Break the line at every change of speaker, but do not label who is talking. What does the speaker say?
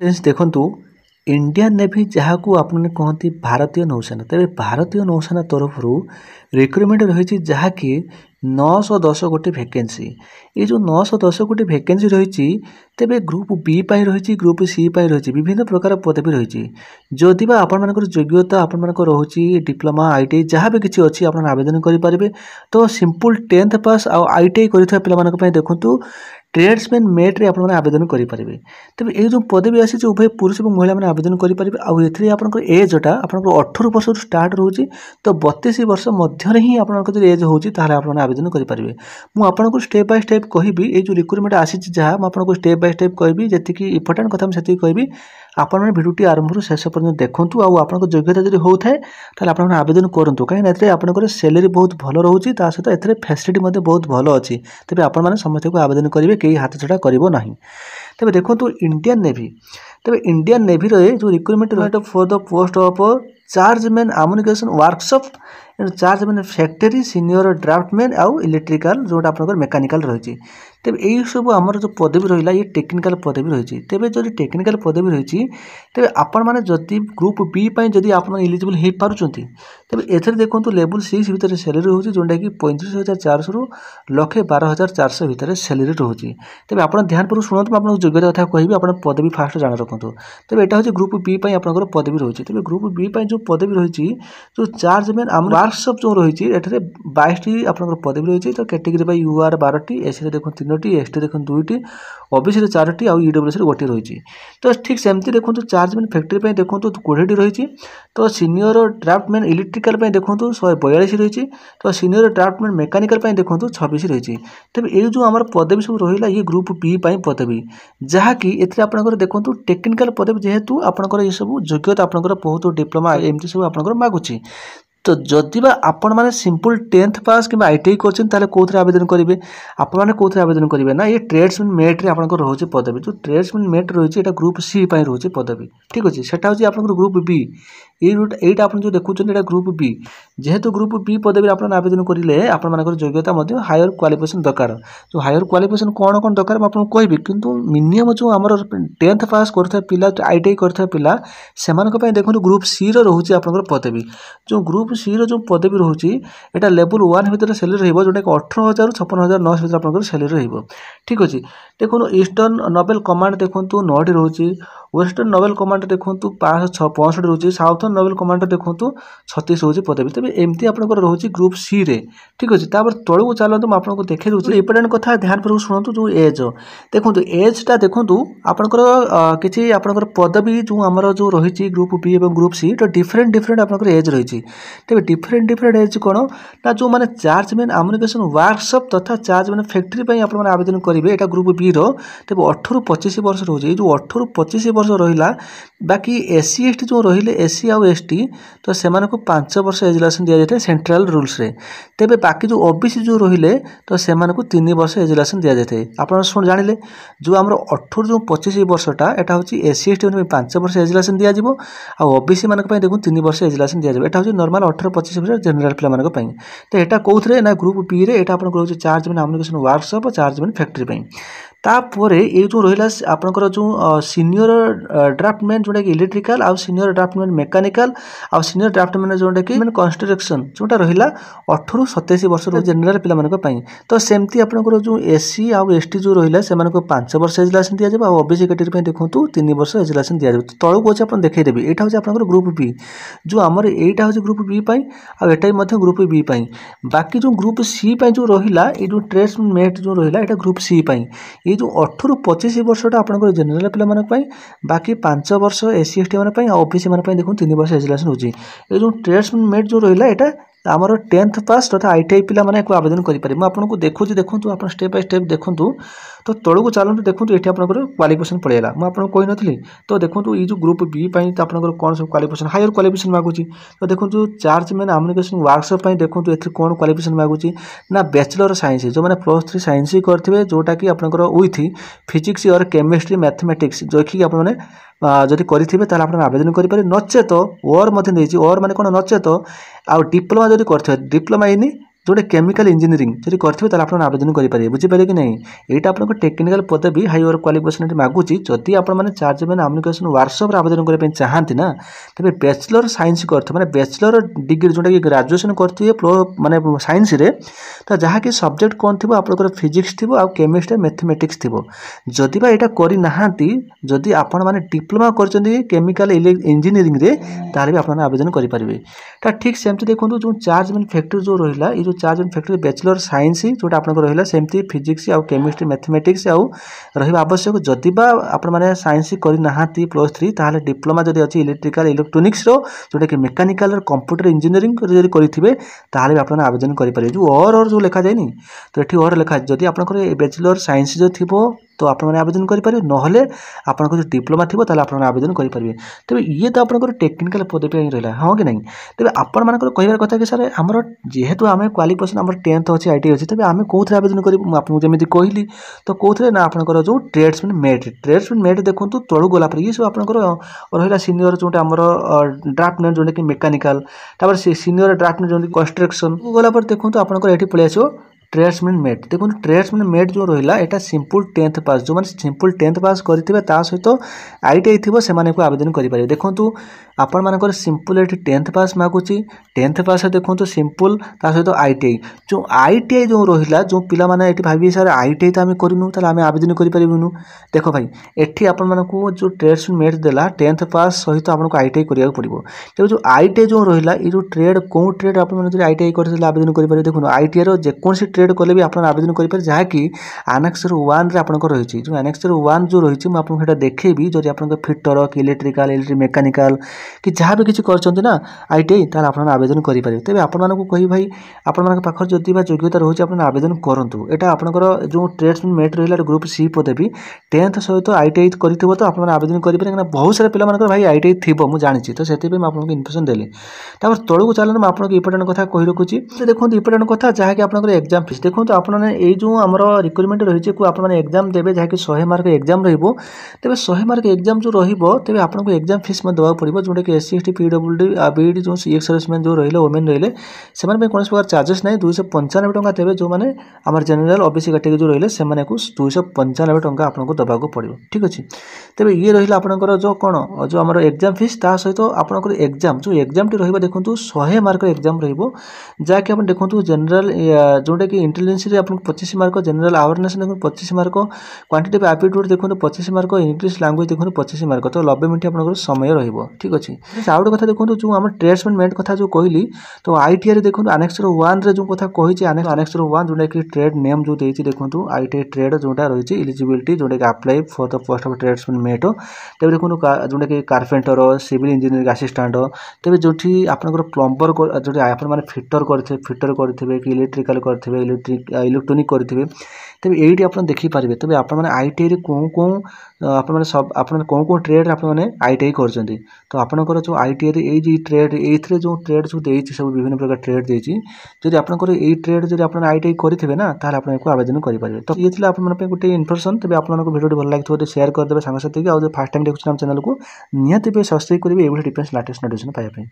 ফ୍ରେଣ୍ଡସ୍ ଦେଖନ୍ତୁ Indian navy ଯାହାକୁ ଆପଣମାନେ କହନ୍ତି ଭାରତୀୟ ନୌସେନା ତେବେ ଭାରତୀୟ ନୌସେନା ତରଫରୁ ରିକ୍ରୁଟମେଣ୍ଟ ରହିଛି ଯାହାକି ନଅଶହ ଦଶ ଗୋଟି ଭ୍ୟାକେନ୍ସି ଏଇ ଯେଉଁ ନଅଶହ ଦଶ ଗୋଟି ଭ୍ୟାକେନ୍ସି ରହିଛି ତେବେ ଗ୍ରୁପ୍ ବି ପାଇଁ ରହିଛି ଗ୍ରୁପ୍ ସି ପାଇଁ ରହିଛି ବିଭିନ୍ନ ପ୍ରକାର ପଦବୀ ରହିଛି ଯଦି ବା ଆପଣମାନଙ୍କର ଯୋଗ୍ୟତା ଆପଣମାନଙ୍କ ରହୁଛି ଡିପ୍ଲୋମା ଆଇ ଟି ଆଇ ଯାହା ବି କିଛି ଅଛି ଆପଣ ଆବେଦନ କରିପାରିବେ ତ ସିମ୍ପଲ୍ ଟେନ୍ଥ ପାସ୍ ଆଉ ଆଇ ଟି ଆଇ କରିଥିବା ପିଲାମାନଙ୍କ ପାଇଁ ଦେଖନ୍ତୁ ট্রেডসম্যান মেট্রে আপনার আবেদন করে তবে এই যে পদবী আসছে উভয় পুরুষ এবং মহিলা মানে আবেদন করে আউথে আপনার এজটা আপনার অঠর বর্ষ স্টার্ট রয়েছে তো বতিশ বর্ষ মধ্যে হি আপনার যদি এজ হচ্ছে তাহলে আপনার আবেদন করে মু আপনার স্টেপ বাই স্টেপ কহবি এই যে রিক্রুটমেন্ট আসছে যা আপনার স্টেপ বাই স্টেপ কহবি যেত ইম্পর্টাট কথা সেটি কহবি আপনৰ ভিডিওটি আৰম্ভৰ শেষৰ পৰ্যন্ত দেখোতো আৰু আপোনাক যোগ্যতা যদি হয়তে তলে আপোনাক আবেদন কৰন্তো কাৰণ এতিয়া আপোনাকৰ সেলৰি বহুত ভাল ৰহুচি তাৰ সৈতে এতিয়া ফেচিলিটি মতে বহুত ভাল আছে তebe আপোন মানে সমতিক আবেদন কৰিব কেতিয়া হাত ছটা কৰিবো নাই তebe দেখোতো ইন্ডিয়ান নেভি তebe ইন্ডিয়ান নেভি ৰে যো recruitment rate for the post of chargeman ammunition workshop ଏଣୁ chargeman factory senior draughtsman ଆଉ ଇଲେକ୍ଟ୍ରିକାଲ୍ ଯେଉଁଟା ଆପଣଙ୍କର ମେକାନିକାଲ୍ ରହିଛି ତେବେ ଏହିସବୁ ଆମର ଯେଉଁ ପଦବୀ ରହିଲା ଇଏ ଟେକ୍ନିକାଲ୍ ପଦବୀ ରହିଛି ତେବେ ଯଦି ଟେକ୍ନିକାଲ୍ ପଦବୀ ରହିଛି ତେବେ ଆପଣମାନେ ଯଦି ଗ୍ରୁପ୍ ବି ପାଇଁ ଯଦି ଆପଣ ଇଲିଜିବୁଲ୍ ହୋଇପାରୁଛନ୍ତି ତେବେ ଏଥିରେ ଦେଖନ୍ତୁ ଲେବୁଲ୍ ସିକ୍ସ ଭିତରେ ସାଲେରୀ ହେଉଛି ଯେଉଁଟାକି ପଇଁତିରିଶ ହଜାର ଚାରିଶହରୁ ଲକ୍ଷେ ବାର ହଜାର ଚାରିଶହ ଭିତରେ ସାଲେରୀ ରହୁଛି ତେବେ ଆପଣ ଧ୍ୟାନପୂର୍ବକ ଶୁଣନ୍ତୁ ମୁଁ ଆପଣଙ୍କୁ ଯୋଗ୍ୟତା କଥା କହିବି ଆପଣ ପଦବୀ ଫାଷ୍ଟ ଜାଣ ରଖନ୍ତୁ ତେବେ ଏଇଟା ହେଉଛି ଗ୍ରୁପ୍ ବି ପାଇଁ ଆପଣଙ୍କର ପଦବୀ ରହୁଛି ତେବେ ଗ୍ରୁପ୍ ବି ପାଇଁ ଯେଉଁ ପଦବୀ ରହିଛି ଯେଉଁ ଚାର୍ଜ ମ୍ୟାନ୍ ଆମର মার্কস ଯେଉଁ ରହିଛି ଏଠାରେ ବାଇଶଟି ଆପଣଙ୍କର ପଦବୀ ରହିଛି ତ କ୍ୟାଟେଗୋରୀ ବା ୟୁ ଆର୍ ବାରଟି ଏସ୍ସିରେ ଦେଖନ୍ତୁ ତିନୋଟି ଏସ୍ଟି ଦେଖନ୍ତୁ ଦୁଇଟି ଓବିସିରେ ଚାରୋଟି ଆଉ ଇଡବ୍ଲ୍ୟୁସିରେ ଗୋଟିଏ ରହିଛି ତ ଠିକ୍ ସେମିତି ଦେଖନ୍ତୁ ଚାର୍ଜମ୍ୟାନ୍ ଫ୍ୟାକ୍ଟ୍ରି ପାଇଁ ଦେଖନ୍ତୁ କୋଡ଼ିଏଟି ରହିଛି ତ ସିନିୟର ଡ୍ରାଫ୍ଟମ୍ୟାନ୍ ଇଲେକ୍ଟ୍ରିକାଲ୍ ପାଇଁ ଦେଖନ୍ତୁ ଶହେ ବୟାଳିଶ ରହିଛି ତ ସିନିୟର ଡ୍ରାଫ୍ଟମ୍ୟାନ୍ ମେକାନିକାଲ୍ ପାଇଁ ଦେଖନ୍ତୁ ଛବିଶ ରହିଛି ତେବେ ଏଇ ଯେଉଁ ଆମର ପଦବୀ ସବୁ ରହିଲା ଇଏ ଗ୍ରୁପ୍ ପି ପାଇଁ ପଦବୀ ଯାହାକି ଏଥିରେ ଆପଣଙ୍କର ଦେଖନ୍ତୁ ଟେକ୍ନିକାଲ୍ ପଦବୀ ଯେହେତୁ ଆପଣଙ୍କର ଏସବୁ ଯୋଗ୍ୟତା ଆପଣଙ୍କର ବହୁତ ଡିପ୍ଲୋମା ଏମିତି ସବୁ ଆପଣଙ୍କର ମାଗୁଛି তো ଯଦି ବା ଆପଣମାନେ ସିମ୍ପଲ୍ ଟେନ୍ଥ ପାସ୍ କିମ୍ବା ଆଇ ଟି ଆଇ କରିଛନ୍ତି ତାହେଲେ କେଉଁଥିରେ ଆବେଦନ କରିବେ ଆପଣମାନେ କେଉଁଥିରେ ଆବେଦନ କରିବେ ନା ଏ ଟ୍ରେଡ୍ସମ୍ୟାନ୍ ମେଟ୍ରେ ଆପଣଙ୍କର ରହୁଛି ପଦବୀ ଯେଉଁ ଟ୍ରେଡ୍ସମ୍ୟାନ୍ ମେଟ୍ ରହିଛି ଏଇଟା ଗ୍ରୁପ୍ ସି ପାଇଁ ରହୁଛି ପଦବୀ ଠିକ୍ ଅଛି ସେଇଟା ହେଉଛି ଆପଣଙ୍କର ଗ୍ରୁପ୍ ବି ଏଇଟା ଏଇଟା ଆପଣ ଯେଉଁ ଦେଖୁଛନ୍ତି ଏଇଟା ଗ୍ରୁପ୍ ବି ଯେହେତୁ ଗ୍ରୁପ୍ ବି ପଦବୀରେ ଆପଣ ଆବେଦନ କରିଲେ ଆପଣମାନଙ୍କର ଯୋଗ୍ୟତା ମଧ୍ୟ ହାୟର କ୍ୱାଲିଫିକେସନ୍ ଦରକାର ଯେଉଁ ହାୟର କ୍ୱାଲିଫିକେସନ୍ କ'ଣ କ'ଣ ଦରକାର ମୁଁ ଆପଣଙ୍କୁ କହିବି କିନ୍ତୁ ମିନିମମ୍ ଯେଉଁ ଆମର ଟେନ୍ଥ ପାସ୍ କରୁଥିବା ପିଲା ଆଇ ଟି ଆଇ କରିଥିବା ପିଲା ସେମାନଙ୍କ ପାଇଁ ଦେଖନ୍ତୁ ଗ୍ରୁପ୍ ସିର ରହୁଛି ଆପଣଙ୍କର ପଦବୀ ଯେଉଁ ଗ୍ରୁପ୍ ସିର ଯେଉଁ ପଦବୀ ରହୁଛି ଏଇଟା ଲେବୁଲ୍ ୱାନ୍ ଭିତରେ ସେଲେରୀ ରହିବ ଯେଉଁଟାକି ଅଠର ହଜାରରୁ ଛପନ ହଜାର ନଅଶହ ଭିତରେ ଆପଣଙ୍କର ସେଲେରୀ ରହିବ ଠିକ୍ ଅଛି ଦେଖନ୍ତୁ ଇଷ୍ଟର୍ଣ୍ଣ ନୋବେଲ୍ କମାଣ୍ଡ ଦେଖନ୍ତୁ ନଅଟି ରହୁଛି ୱେଷ୍ଟର୍ଣ୍ଣ ନୋବେଲ୍ କମାଣ୍ଡ ଦେଖନ୍ତୁ ପାଞ୍ଚଶହ ପଞ୍ଚଷଠି ରହୁଛି ସାଉଥ୍ ମାରାଥନ୍ ନୋବେଲ୍ କମାଣ୍ଡର ଦେଖନ୍ତୁ ଛତିଶ ହେଉଛି ପଦବୀ ତେବେ ଏମିତି ଆପଣଙ୍କର ରହୁଛି ଗ୍ରୁପ୍ ସିରେ ଠିକ୍ ଅଛି ତାପରେ ତଳକୁ ଚାଲନ୍ତୁ ମୁଁ ଆପଣଙ୍କୁ ଦେଖେଇ ଦେଉଛି ଇମ୍ପୋର୍ଟାଣ୍ଟ କଥା ଧ୍ୟାନ ପୂର୍ବକ ଶୁଣନ୍ତୁ ଯେଉଁ ଏଜ୍ ଦେଖନ୍ତୁ ଏଜ୍ଟା ଦେଖନ୍ତୁ ଆପଣଙ୍କର କିଛି ଆପଣଙ୍କର ପଦବୀ ଯେଉଁ ଆମର ଯେଉଁ ରହିଛି ଗ୍ରୁପ୍ ବି ଏବଂ ଗ୍ରୁପ୍ ସି ତ ଡିଫରେଣ୍ଟ ଡିଫରେଣ୍ଟ ଆପଣଙ୍କର ଏଜ୍ ରହିଛି ତେବେ ଡିଫରେଣ୍ଟ ଡିଫରେଣ୍ଟ ଏଜ୍ କ'ଣ ନା ଯେଉଁମାନେ ଚାର୍ଜ ଚାର୍ଜମ୍ୟାନ୍ ଆମୁନିକେସନ୍ ୱାର୍କସପ୍ ତଥା ଚାର୍ଜ ଚାର୍ଜମ୍ୟାନ୍ ଫ୍ୟାକ୍ଟ୍ରି ପାଇଁ ଆପଣମାନେ ଆବେଦନ କରିବେ ଏଇଟା ଗ୍ରୁପ୍ ବିର ତେବେ ଅଠରରୁ ପଚିଶ ବର୍ଷ ରହୁଛି ଏଇ ଯେଉଁ ଅଠରରୁ ପଚିଶ ବର୍ଷ ରହିଲା ବାକି ଏସ୍ ସି ଏସ୍ ଟି ଯେଉଁ ରହିଲେ ଏସ୍ ସି ଆଉ ଏସ୍ଟି ତ ସେମାନଙ୍କୁ ପାଞ୍ଚ ବର୍ଷ ରେଜୁଲେସନ୍ ଦିଆଯାଇଥାଏ ସେଣ୍ଟ୍ରାଲ୍ ରୁଲ୍ସରେ ତେବେ ବାକି ଯେଉଁ ଓ ବି ସି ଯେଉଁ ରହିଲେ ତ ସେମାନଙ୍କୁ ତିନି ବର୍ଷ ରେଜୁଲେସନ୍ ଦିଆଯାଇଥାଏ ଆପଣ ଶୁଣ ଜାଣିଲେ ଯେଉଁ ଆମର ଅଠରରୁ ଯେଉଁ ପଚିଶ ବର୍ଷଟା ଏଇଟା ହେଉଛି ଏସ୍ସି ଏସ୍ଟି ମାନଙ୍କ ପାଇଁ ପାଞ୍ଚ ବର୍ଷ ରେଜୁଲେସନ୍ ଦିଆଯିବ ଆଉ ଓ ବି ସି ମାନଙ୍କ ପାଇଁ ଦେଖନ୍ତୁ ତିନି ବର୍ଷ ରେଜୁଲେସନ୍ ଦିଆଯିବ ଏଇଟା ହେଉଛି ନର୍ମାଲ୍ ଅଠର ପଚିଶ ବର୍ଷ ଜେନେରାଲ୍ ପିଲାମାନଙ୍କ ପାଇଁ ତ ଏଇଟା କେଉଁଥିରେ ନା ଗ୍ରୁପ୍ ପିରେ ଏଇଟା ଆପଣଙ୍କର ହେଉଛି chargeman application workshop chargeman factory ପାଇଁ ତାପରେ ଏଇ ଯେଉଁ ରହିଲା ଆପଣଙ୍କର ଯେଉଁ ସିନିୟର ଡ୍ରାଫ୍ଟମ୍ୟାନ୍ ଯେଉଁଟାକି ଇଲେକ୍ଟ୍ରିକାଲ୍ ଆଉ ସିନିୟର ଡ୍ରାଫ୍ଟମ୍ୟାନ୍ ମେକାନିକାଲ୍ ଆଉ ସିନିୟର ଡ୍ରାଫ୍ଟମ୍ୟାନ୍ ଯେଉଁଟାକି ମାନେ କନଷ୍ଟ୍ରକ୍ସନ୍ ଯେଉଁଟା ରହିଲା ଅଠରରୁ ସତେଇଶ ବର୍ଷର ଜେନେରାଲ୍ ପିଲାମାନଙ୍କ ପାଇଁ ତ ସେମିତି ଆପଣଙ୍କର ଯେଉଁ ଏସ୍ସି ଆଉ ଏସ୍ଟି ଯେଉଁ ରହିଲା ସେମାନଙ୍କୁ ପାଞ୍ଚ ବର୍ଷ ଏଜଲାସନ୍ ଦିଆଯିବ ଆଉ ଓବିସି କ୍ୟାଟେରୀ ପାଇଁ ଦେଖନ୍ତୁ ତିନି ବର୍ଷ ଏଜଲାସନ୍ ଦିଆଯିବ ତଳକୁ ଅଛି ଆପଣ ଦେଖେଇଦେବି ଏଇଟା ହେଉଛି ଆପଣଙ୍କର ଗ୍ରୁପ୍ ବି ଯେଉଁ ଆମର ଏଇଟା ହେଉଛି ଗ୍ରୁପ୍ ବି ପାଇଁ ଆଉ ଏଇଟା ବି ମଧ୍ୟ ଗ୍ରୁପ୍ ବି ପାଇଁ ବାକି ଯେଉଁ ଗ୍ରୁପ୍ ସି ପାଇଁ ଯେଉଁ ରହିଲା ଏଇ ଯେଉଁ ଟ୍ରେସ୍ ମେଟ୍ ଯେଉଁ ରହିଲା ଏଇଟା ଗ୍ରୁପ୍ ସି ପାଇଁ ଏ ଏଇ ଯେଉଁ ଅଠରରୁ ପଚିଶ ବର୍ଷଟା ଆପଣଙ୍କର ଜେନେରାଲ ପିଲାମାନଙ୍କ ପାଇଁ ବାକି ପାଞ୍ଚ ବର୍ଷ ଏସ୍ ସି ଏସ୍ ଟି ମାନଙ୍କ ପାଇଁ ଆଉ ଓ ବି ସି ମାନଙ୍କ ପାଇଁ ଦେଖନ୍ତୁ ତିନି ବର୍ଷ ରେଜୁଲେସନ୍ ହେଉଛି ଏ ଯେଉଁ ଟ୍ରେଡ୍ସ ମେଟ୍ ଯେଉଁ ରହିଲା ଏଇଟା আমার টেন্থ পাস তথা আইটিআই পিলামানে একু আবেদন করিপারে মু আপনার দেখুছি দেখুন আপনার স্টেপ বাই স্টেপ দেখুন তো তলকু চালু দেখুন এটি আপনার কোয়ালিফিকেসন পড়াইলা মু আপনার কই নথিলি তো দেখুন এই যে গ্রুপ বি পাই আপনার কোণ সব কোয়ালিফিকেসন হাইয়ার কোয়ালিফিকেসন মাগুছি তো দেখুন চার্জ ম্যান আমিনিকেসন ওয়ার্কশপ পাই দেখুন এর কোণ কোয়ালিফিকেসন মাগুছি না ব্যাচেলর সাইন্স যে প্লস থ্রি সাইন্স করতে যোটা কি আপনার with physics or chemistry mathematics যৌকি আপনার ଯଦି କରିଥିବେ ତାହେଲେ ଆପଣ ଆବେଦନ କରିପାରିବେ ନଚେତ ଓର୍ ମଧ୍ୟ ଦେଇଛି ଓର୍ ମାନେ କ'ଣ ନଚେତ ଆଉ ଡିପ୍ଲୋମା ଯଦି କରିଥିବେ ଡିପ୍ଲୋମା ଇନ୍ ଯେଉଁଟା କେମିକାଲ ଇଞ୍ଜିନିୟରିଂ ଯଦି କରିଥିବେ ତାହେଲେ ଆପଣ ଆବେଦନ କରିପାରିବେ ବୁଝିପାରିବେ କି ନାହିଁ ଏଇଟା ଆପଣଙ୍କ ଟେକ୍ନିକାଲ ପଦବୀ ହାଇଓର କ୍ୱାଲିଫିକେସନ୍ ଏଠି ମାଗୁଛି ଯଦି ଆପଣମାନେ ଚାର୍ଜ ମ୍ୟାନ୍ ଆପ୍ଲିକେସନ୍ ୱାର୍କସପ୍ରେ ଆବେଦନ କରିବା ପାଇଁ ଚାହାନ୍ତି ନା ତେବେ ବ୍ୟାଚଲର ସାଇନ୍ସ କରିଥିବେ ମାନେ ବ୍ୟାଚଲର ଡିଗ୍ରୀ ଯେଉଁଟାକି ଗ୍ରାଜୁଏସନ୍ କରିଥିବେ ପ୍ରୋ ମାନେ ସାଇନ୍ସରେ ତ ଯାହାକି ସବଜେକ୍ଟ କ'ଣ ଥିବ ଆପଣଙ୍କର ଫିଜିକ୍ସ ଥିବ ଆଉ କେମିଷ୍ଟ୍ରି ମ୍ୟାଥମେଟିକ୍ସ ଥିବ ଯଦି ବା ଏଇଟା କରିନାହାନ୍ତି ଯଦି ଆପଣମାନେ ଡିପ୍ଲୋମା କରିଛନ୍ତି କେମିକାଲ ଇଞ୍ଜିନିୟରିଂରେ ତାହେଲେ ବି ଆପଣମାନେ ଆବେଦନ କରିପାରିବେ ତା ଠିକ୍ ସେମିତି ଦେଖନ୍ତୁ ଯେଉଁ ଚାର୍ଜ ମ୍ୟାନ୍ ଫ୍ୟାକ୍ଟ୍ରି ଯେଉଁ ରହିଲା ଏଇ ଯେଉଁ charge and factory bachelor science ଯେଉଁଟା ଆପଣଙ୍କର ରହିଲା ସେମିତି ଫିଜିକ୍ସ ଆଉ କେମିଷ୍ଟ୍ରି ମ୍ୟାଥମେଟିକ୍ସ ଆଉ ରହିବା ଆବଶ୍ୟକ ଯଦି ବା ଆପଣମାନେ ସାଇନ୍ସ କରିନାହାନ୍ତି ପ୍ଲସ୍ ଥ୍ରୀ ତାହେଲେ ଡିପ୍ଲୋମା ଯଦି ଅଛି ଇଲେକ୍ଟ୍ରିକାଲ ଇଲେକ୍ଟ୍ରୋନିକ୍ସର ଯେଉଁଟାକି ମେକାନିକାଲର କମ୍ପ୍ୟୁଟର ଇଞ୍ଜିନିୟରିଂ ଯଦି କରିଥିବେ ତାହେଲେ ବି ଆପଣମାନେ ଆବେଦନ କରିପାରିବେ ଯେଉଁ ଅର୍ ଅର୍ ଯେଉଁ ଲେଖାଯାଏନି ତ ଏଠି ଅର୍ ଲେଖା ଯଦି ଆପଣଙ୍କର ବ୍ୟାଚଲର ସାଇନ୍ସ ଯଦି ଥିବ তো আপনার আবেদন করে নহলে আপনার যদি ডিপ্লোমা থাকবে তাহলে আপনার আবেদন করে তবে ইয়ে তো আপনার টেকনিকাল পদবী রা হ্যাঁ কি না তবে আপনার কহবার কথা কি স্যার আমার যেহেতু আমি কোয়ালিফিকেসন আমার টেন্থ অছে আই টি অছে তবে আমি কোথায় আবেদন করি আপনার যেমি কহিলি তো কোথায় না আপনার যে ট্রেডসম্যান মেট ট্রেডসম্যান মেট দেখুন তলু গলাপরে ইয়ে সব আপনার রহিলা সিনিয়র যেটা আমার ড্রাফটম্যান যেটা কি মেকানিকাল তাপরে সিনিয়র ড্রাফটম্যান যেটা কনস্ট্রকশন গলাপরে দেখুন আপনার এটি পড়ে আসবে ট্রেডসম্যান মেট দেখুন ট্রেডসম্যান মেট ଯେଉଁ ରହିଲା ଏଇଟା ସିମ୍ପୁଲ୍ ଟେନ୍ଥ ପାସ୍ ଯେଉଁମାନେ ସିମ୍ପୁଲ୍ ଟେନ୍ଥ ପାସ୍ କରିଥିବେ ତା ସହିତ ଆଇ ଟି ଆଇ ଥିବ ସେମାନଙ୍କୁ ଆବେଦନ କରିପାରିବେ ଦେଖନ୍ତୁ ଆପଣମାନଙ୍କର ସିମ୍ପୁଲ୍ ଏଠି ଟେନ୍ଥ ପାସ୍ ମାଗୁଛି ଟେନ୍ଥ ପାସ୍ ଦେଖନ୍ତୁ ସିମ୍ପୁଲ୍ ତା ସହିତ ଆଇ ଟି ଆଇ ଯେଉଁ ଆଇ ଟି ଆଇ ଯେଉଁ ରହିଲା ଯେଉଁ ପିଲାମାନେ ଏଠି ଭାବିବେ ସାର୍ ଆଇ ଟି ଆଇ ତ ଆମେ କରିନୁ ତାହେଲେ ଆମେ ଆବେଦନ କରିପାରିବୁନୁ ଦେଖ ଭାଇ ଏଠି ଆପଣମାନଙ୍କୁ ଯେଉଁ ଟ୍ରେଡ୍ସ ମେଟ୍ ଦେଲା ଟେନ୍ଥ ପାସ୍ ସହିତ ଆପଣଙ୍କୁ ଆଇ ଟି ଆଇ କରିବାକୁ ପଡ଼ିବ ତେବେ ଯେଉଁ ଆଇ ଟି ଆଇ ଯେଉଁ ରହିଲା ଏ ଯେଉଁ ଟ୍ରେଡ୍ କେଉଁ ଟ୍ରେଡ୍ ଆପଣମାନେ ଯଦି ଆଇ ଟି ଆଇ କରିଥିଲେ ଆବେଦନ କରିପାରିବେ ଦେଖନ୍ତୁ ଆଇ ଟି ଆଇର ଯେକୌଣସି ଟ୍ରେଡ୍ କଲେ ବି ଆପଣ ଆବେଦନ କରିପାରିବେ ଯାହାକି ଆନେକ୍ସର ୱାନ୍ରେ ଆପଣଙ୍କର ରହିଛି ଯେଉଁ ଆନେକ୍ସର ୱାନ୍ ଯେଉଁ ରହିଛି ମୁଁ ଆପଣଙ୍କୁ ସେଇଟା ଦେଖେଇବି ଯଦି ଆପଣଙ୍କ ଫିଟର କି ଇଲେକ୍ଟ୍ରିକାଲ୍ ଇଲେକ୍ଟ୍ରି ମେକାନିକାଲ୍ କି ଯାହା ବି କିଛି କରିଛନ୍ତି ନା ଆଇ ଟି ଆଇ ତାହେଲେ ଆପଣମାନେ ଆବେଦନ କରିପାରିବେ ତେବେ ଆପଣମାନଙ୍କୁ କହିବି ଭାଇ ଆପଣମାନଙ୍କ ପାଖରେ ଯଦି ବା ଯୋଗ୍ୟତା ରହୁଛି ଆପଣ ଆବେଦନ କରନ୍ତୁ ଏଇଟା ଆପଣଙ୍କର ଯେଉଁ ଟ୍ରେଡ୍ସମ୍ୟାନ୍ ମେଟ୍ ରହିଲା ଗ୍ରୁପ୍ ସି ପଦବୀ ଟେନ୍ଥ ସହିତ ଆଇ ଟି ଆଇ କରିଥିବ ତ ଆପଣମାନେ ଆବେଦନ କରିପାରିବେ କାହିଁକିନା ବହୁତ ସାରା ପିଲାମାନଙ୍କର ଭାଇ ଆଇ ଟି ଆଇ ଥିବ ମୁଁ ଜାଣିଛି ତ ସେଥିପାଇଁ ମୁଁ ଆପଣଙ୍କୁ ଇନଫର୍ମେସନ୍ ଦେଲି ତାପରେ ତଳକୁ ଚାଲନ୍ତୁ ମୁଁ ଆପଣଙ୍କୁ ଇମ୍ପୋର୍ଟାଣ୍ଟ କଥା କହି ରଖୁଛି ଦେଖନ୍ତୁ ଇମ୍ପୋର୍ଟାଣ୍ଟ କଥା ଯାହାକି ଆପଣଙ୍କର ଏକ୍ଜାମ୍ ଫିସ୍ ଦେଖନ୍ତୁ ଆପଣମାନେ ଏଇ ଯେଉଁ ଆମର ରିକ୍ରୁଟମେଣ୍ଟ ରହିଛି ଆପଣମାନେ ଏକ୍ଜାମ୍ ଦେବେ ଯାହାକି ଶହେ ମାର୍କ ଏକ୍ଜାମ୍ ରହିବ ତେବେ ଶହେ ମାର୍କ ଏକ୍ଜାମ୍ ଯେଉଁ ରହିବ ତେବେ ଆପଣଙ୍କୁ ଏକ୍ଜାମ୍ ଫିସ୍ ମଧ୍ୟ ଦେବାକୁ ପଡ଼ିବ ଯେଉଁଟାକି S C S T P W D ଆଉ ବି ଡ଼ି ଯେଉଁ ଏକ୍ସ ସର୍ଭିସମ୍ୟାନ୍ ଯେଉଁ ରହିଲେ ଓମେନ୍ ରହିଲେ ସେମାନଙ୍କ ପାଇଁ କୌଣସି ପ୍ରକାର ଚାର୍ଜେସ୍ ନାହିଁ ଦୁଇଶହ ପଞ୍ଚାନବେ ଟଙ୍କା ଦେବେ ଯେଉଁମାନେ ଆମର general O B C category ଯେଉଁ ରହିଲେ ସେମାନଙ୍କୁ ଦୁଇଶହ ପଞ୍ଚାନବେ ଟଙ୍କା ଆପଣଙ୍କୁ ଦେବାକୁ ପଡ଼ିବ ଠିକ୍ ଅଛି ତେବେ ଇଏ ରହିଲା ଆପଣଙ୍କର ଯେଉଁ କ'ଣ ଯେଉଁ ଆମର ଏକ୍ଜାମ୍ ଫିସ୍ ତା ସହିତ ଆପଣଙ୍କର ଏକ୍ଜାମ୍ ଯେଉଁ ଏକ୍ଜାମ୍ଟି ରହିବ ଦେଖନ୍ତୁ ଶହେ ମାର୍କର ଏକ୍ଜାମ୍ ରହିବ ଯାହାକି ଆପଣ ଦେଖନ୍ତୁ ଜେନେରାଲ୍ ଯେଉଁଟାକି ଇଣ୍ଟେଲିଜେନ୍ସରେ ଆପଣଙ୍କୁ ପଚିଶ ମାର୍କ ଜେନେରାଲ୍ ଆୱାରନେସ୍ ଦେଖନ୍ତୁ ପଚିଶ ମାର୍କ କ୍ୱାଣ୍ଟିଟିଭ୍ ଆପିଟ୍ୟୁଡ଼୍ ଦେଖନ୍ତୁ ପଚିଶ ମାର୍କ ଇଂଲିଶ ଲାଙ୍ଗୁଏଜ୍ ଦେଖନ୍ତୁ ପଚିଶ ମାର୍କ ତ ନବେ ମିନିଟ୍ ଆପଣଙ୍କର ସମୟ ରହିବ ଠିକ୍ ଅଛି ଅଛି ଆଉ ଗୋଟେ କଥା ଦେଖନ୍ତୁ ଯେଉଁ ଆମ ଟ୍ରେଡ୍ସମ୍ୟାନ୍ ମେଣ୍ଟ କଥା ଯେଉଁ କହିଲି ତ ଆଇଟିଆରେ ଦେଖନ୍ତୁ ଆନେକ୍ସର ୱାନ୍ରେ ଯେଉଁ କଥା କହିଛି ଆନେକ୍ସର ୱାନ୍ ଯେଉଁଟାକି ଟ୍ରେଡ୍ ନେମ୍ ଯେଉଁ ଦେଇଛି ଦେଖନ୍ତୁ ଆଇଟିଆଇ ଟ୍ରେଡ୍ ଯେଉଁଟା ରହିଛି ଇଲିଜିବିଲିଟି ଯେଉଁଟାକି apply for the post of tradesman mate ତେବେ ଦେଖନ୍ତୁ ଯେଉଁଟାକି କାର୍ପେଣ୍ଟର ସିଭିଲ୍ ଇଞ୍ଜିନିୟରିଂ ଆସିଷ୍ଟାଣ୍ଟ ତେବେ ଯେଉଁଠି ଆପଣଙ୍କର ପ୍ଲମ୍ବର ଯେଉଁଠି ଆପଣମାନେ ଫିଟର କରିଥିବେ ଫିଟର କରିଥିବେ କି ଇଲେକ୍ଟ୍ରିକାଲ କରିଥିବେ ଇଲେକ୍ଟ୍ରିକ୍ ଇଲେକ୍ଟ୍ରୋନିକ୍ କରିଥିବେ ତେବେ ଏଇଠି ଆପଣ ଦେଖିପାରିବେ ତେବେ ଆପଣମାନେ ଆଇଟିଆଇରେ କେଉଁ କେଉଁ ଆପଣମାନେ ସବ ଆପଣମାନେ କେଉଁ କେଉଁ ଟ୍ରେଡ଼୍ରେ ଆପଣମାନେ ଆଇଟିଆଇ କରିଛନ୍ତି ତ ଆପଣଙ୍କର ଯେଉଁ ଆଇଟିଆଇରେ ଏଇ ଯେଉଁ ଟ୍ରେଡ଼୍ ଏଇଥିରେ ଯେଉଁ ଟ୍ରେଡ଼୍ ସବୁ ଦେଇଛି ସବୁ ବିଭିନ୍ନ ପ୍ରକାର ଟ୍ରେଡ଼୍ ଦେଇଛି ଯଦି ଆପଣଙ୍କର ଏଇ ଟ୍ରେଡ଼୍ ଯଦି ଆପଣ ଆଇଟିଆଇ କରିଥିବେ ନା ତାହେଲେ ଆପଣ ଏହାକୁ ଆବେଦନ କରିପାରିବେ ତ ଇଏ ଥିଲା ଆପଣମାନଙ୍କ ପାଇଁ ଗୋଟେ ଇନଫର୍ମେସନ୍ ତେବେ ଆପଣଙ୍କ ଭିଡ଼ିଓଟି ଭଲ ଲାଗିଥିବ ଯଦି ସେୟାର କରିଦେବେ ସାଙ୍ଗସାଥିକି ଆଉ ଯଦି ଫାର୍ଷ୍ଟ ଟାଇମ୍ ଦେଖୁଛନ୍ତି ଆମ ଚ୍ୟାନେଲକୁ ନିହାତି ଭାବେ ସବସ୍କ୍ରାଇବ୍ କରିବେ ଏଇଭଳି ଡିଫେନ୍ସ ଲାଟେଷ୍ଟ ନୋଟିଫିକେସନ୍ ପାଇବା ପାଇଁ